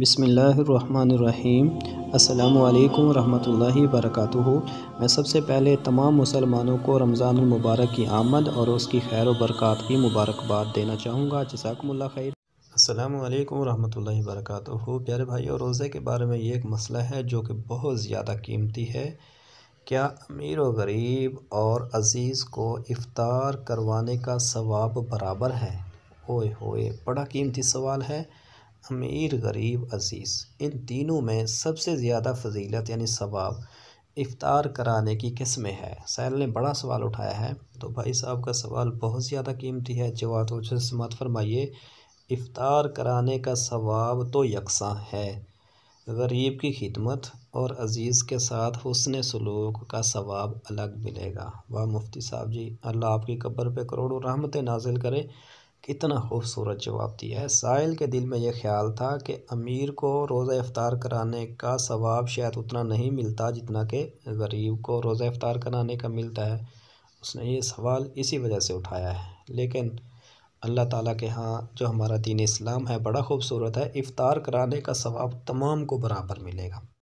बिसमीम् अल्लाम रहमतुल्लाहि वरकatuhu मैं सबसे पहले तमाम मुसलमानों को रमज़ान मुबारक की आमद और उसकी खैर वरक़ात की मुबारकबाद देना चाहूँगा जजाकमल्ला खैर अल्लाम रहमतुल्लाहि वरकatuhu प्यारे भाई और रोज़े के बारे में ये एक मसला है जो कि बहुत ज़्यादा कीमती है क्या अमीर व गरीब और अज़ीज़ को इफ़ार करवाने का सवाब बराबर है ओए होए बड़ा कीमती सवाल है अमीर गरीब अजीज़ इन तीनों में सबसे ज़्यादा फजीलत यानी सवाब इफ़ार कराने की किस्म में है सैल ने बड़ा सवाल उठाया है तो भाई साहब का सवाल बहुत ज़्यादा कीमती है जवाब तो मत फरमाइए इफ़ार कराने का सवाब तो यकसा है गरीब की खिदमत और अज़ीज़ के साथ हसन सलूक का सवाब अलग मिलेगा वाह मुफ्ती साहब जी अल्लाह आपकी कब्र पे करोड़ों रहमतें नाजिल करें कितना खूबसूरत जवाब दिया है साहिल के दिल में यह ख्याल था कि अमीर को रोज़ा अफ्तार कराने का सवाब शायद उतना नहीं मिलता जितना कि गरीब को रोज़ा इफ़ार कराने का मिलता है उसने ये सवाल इसी वजह से उठाया है लेकिन अल्लाह ताला के यहाँ जो हमारा दीन इस्लाम है बड़ा खूबसूरत है इफ़ार कराने का सवाब तमाम को बराबर मिलेगा